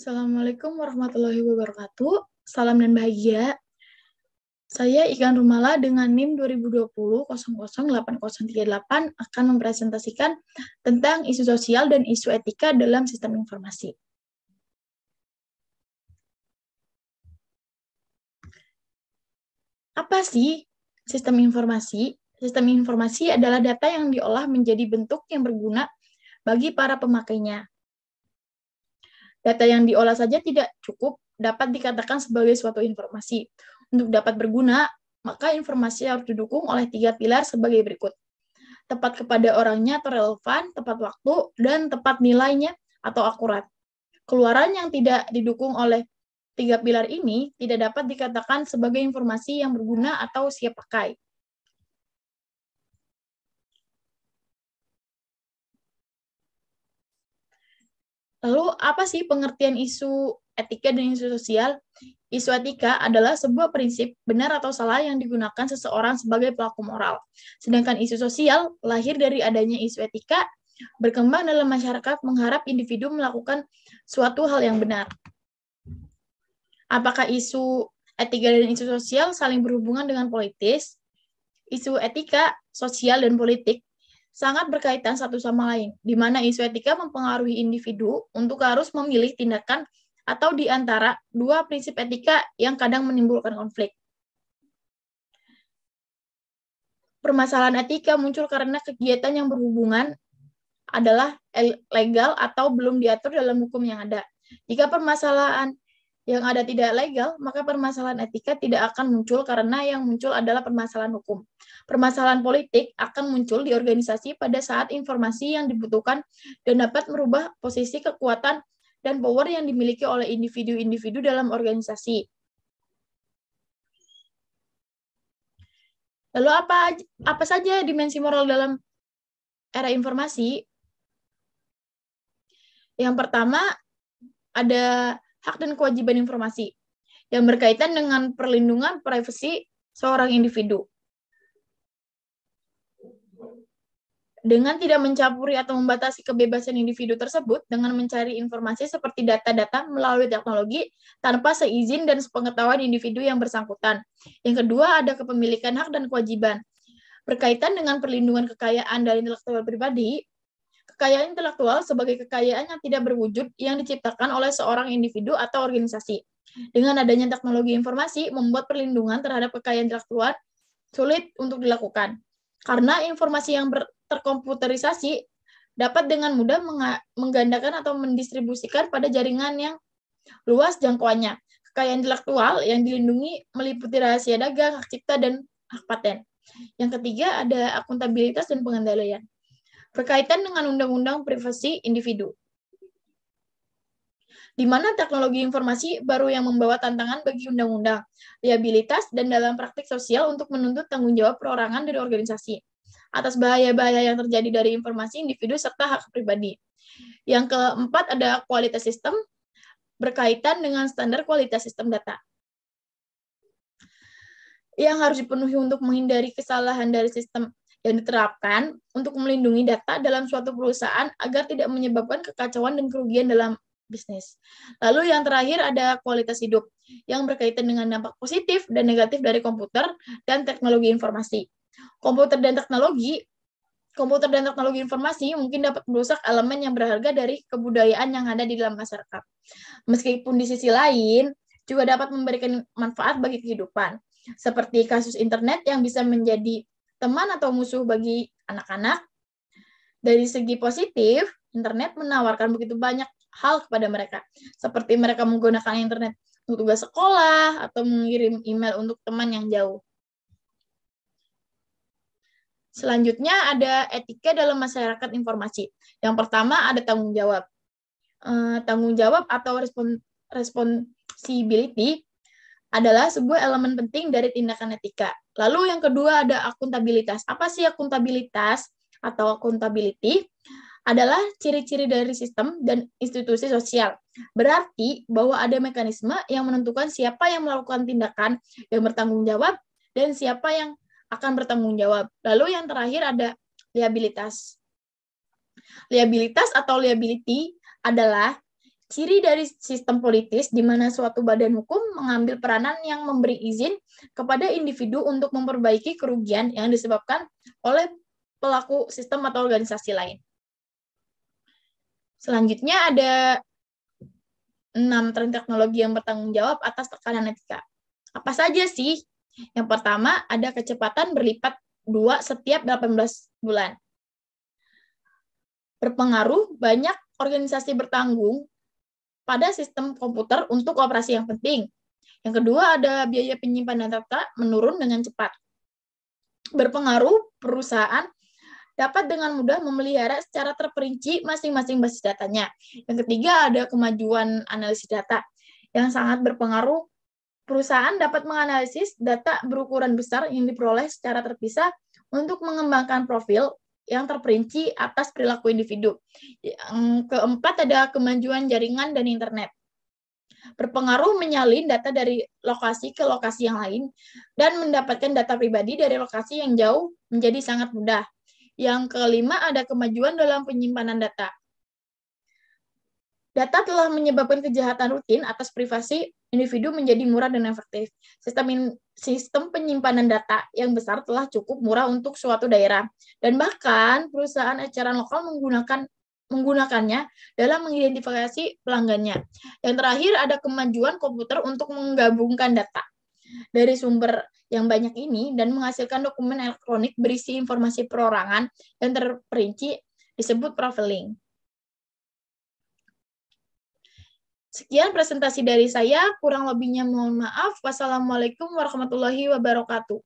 Assalamualaikum warahmatullahi wabarakatuh. Salam dan bahagia. Saya Ikan Rumala dengan NIM 2020-008038 akan mempresentasikan tentang isu sosial dan isu etika dalam sistem informasi. Apa sih sistem informasi? Sistem informasi adalah data yang diolah menjadi bentuk yang berguna bagi para pemakainya Data yang diolah saja tidak cukup dapat dikatakan sebagai suatu informasi. Untuk dapat berguna, maka informasi harus didukung oleh tiga pilar sebagai berikut. Tepat kepada orangnya atau relevan, tepat waktu, dan tepat nilainya atau akurat. Keluaran yang tidak didukung oleh tiga pilar ini tidak dapat dikatakan sebagai informasi yang berguna atau siap pakai. Lalu, apa sih pengertian isu etika dan isu sosial? Isu etika adalah sebuah prinsip benar atau salah yang digunakan seseorang sebagai pelaku moral. Sedangkan isu sosial lahir dari adanya isu etika, berkembang dalam masyarakat mengharap individu melakukan suatu hal yang benar. Apakah isu etika dan isu sosial saling berhubungan dengan politis? Isu etika, sosial, dan politik sangat berkaitan satu sama lain, di mana isu etika mempengaruhi individu untuk harus memilih tindakan atau di antara dua prinsip etika yang kadang menimbulkan konflik. Permasalahan etika muncul karena kegiatan yang berhubungan adalah legal atau belum diatur dalam hukum yang ada. Jika permasalahan yang ada tidak legal, maka permasalahan etika tidak akan muncul karena yang muncul adalah permasalahan hukum. Permasalahan politik akan muncul di organisasi pada saat informasi yang dibutuhkan dan dapat merubah posisi kekuatan dan power yang dimiliki oleh individu-individu dalam organisasi. Lalu apa apa saja dimensi moral dalam era informasi? Yang pertama ada hak dan kewajiban informasi yang berkaitan dengan perlindungan privasi seorang individu. Dengan tidak mencampuri atau membatasi kebebasan individu tersebut dengan mencari informasi seperti data-data melalui teknologi tanpa seizin dan sepengetahuan individu yang bersangkutan. Yang kedua, ada kepemilikan hak dan kewajiban. Berkaitan dengan perlindungan kekayaan dari intelektual pribadi, kekayaan intelektual sebagai kekayaan yang tidak berwujud yang diciptakan oleh seorang individu atau organisasi. Dengan adanya teknologi informasi, membuat perlindungan terhadap kekayaan intelektual sulit untuk dilakukan. Karena informasi yang terkomputerisasi dapat dengan mudah menggandakan atau mendistribusikan pada jaringan yang luas jangkauannya. Kekayaan intelektual yang dilindungi meliputi rahasia dagang, hak cipta, dan hak paten. Yang ketiga ada akuntabilitas dan pengendalian berkaitan dengan Undang-Undang Privasi Individu. Di mana teknologi informasi baru yang membawa tantangan bagi undang-undang, liabilitas, dan dalam praktik sosial untuk menuntut tanggung jawab perorangan dari organisasi atas bahaya-bahaya yang terjadi dari informasi individu serta hak pribadi. Yang keempat ada kualitas sistem berkaitan dengan standar kualitas sistem data. Yang harus dipenuhi untuk menghindari kesalahan dari sistem yang diterapkan untuk melindungi data dalam suatu perusahaan agar tidak menyebabkan kekacauan dan kerugian dalam bisnis. Lalu yang terakhir ada kualitas hidup yang berkaitan dengan dampak positif dan negatif dari komputer dan teknologi informasi. Komputer dan teknologi komputer dan teknologi informasi mungkin dapat merusak elemen yang berharga dari kebudayaan yang ada di dalam masyarakat. Meskipun di sisi lain juga dapat memberikan manfaat bagi kehidupan, seperti kasus internet yang bisa menjadi teman atau musuh bagi anak-anak. Dari segi positif, internet menawarkan begitu banyak hal kepada mereka, seperti mereka menggunakan internet untuk tugas sekolah atau mengirim email untuk teman yang jauh. Selanjutnya ada etika dalam masyarakat informasi. Yang pertama ada tanggung jawab. Eh, tanggung jawab atau respon responsibility adalah sebuah elemen penting dari tindakan etika. Lalu yang kedua ada akuntabilitas. Apa sih akuntabilitas atau accountability? Adalah ciri-ciri dari sistem dan institusi sosial. Berarti bahwa ada mekanisme yang menentukan siapa yang melakukan tindakan yang bertanggung jawab dan siapa yang akan bertanggung jawab. Lalu yang terakhir ada liabilitas. Liabilitas atau liability adalah ciri dari sistem politis di mana suatu badan hukum mengambil peranan yang memberi izin kepada individu untuk memperbaiki kerugian yang disebabkan oleh pelaku sistem atau organisasi lain. Selanjutnya ada enam tren teknologi yang bertanggung jawab atas tekanan etika. Apa saja sih? Yang pertama ada kecepatan berlipat dua setiap 18 bulan. Berpengaruh banyak organisasi bertanggung pada sistem komputer untuk operasi yang penting. Yang kedua ada biaya penyimpanan data menurun dengan cepat. Berpengaruh perusahaan dapat dengan mudah memelihara secara terperinci masing-masing basis datanya. Yang ketiga ada kemajuan analisis data yang sangat berpengaruh perusahaan dapat menganalisis data berukuran besar yang diperoleh secara terpisah untuk mengembangkan profil yang terperinci atas perilaku individu. Yang keempat ada kemajuan jaringan dan internet. Berpengaruh menyalin data dari lokasi ke lokasi yang lain dan mendapatkan data pribadi dari lokasi yang jauh menjadi sangat mudah. Yang kelima ada kemajuan dalam penyimpanan data. Data telah menyebabkan kejahatan rutin atas privasi individu menjadi murah dan efektif. Sistem in, sistem penyimpanan data yang besar telah cukup murah untuk suatu daerah dan bahkan perusahaan acara lokal menggunakan menggunakannya dalam mengidentifikasi pelanggannya. Yang terakhir ada kemajuan komputer untuk menggabungkan data dari sumber yang banyak ini dan menghasilkan dokumen elektronik berisi informasi perorangan yang terperinci disebut profiling. Sekian presentasi dari saya, kurang lebihnya mohon maaf. Wassalamualaikum warahmatullahi wabarakatuh.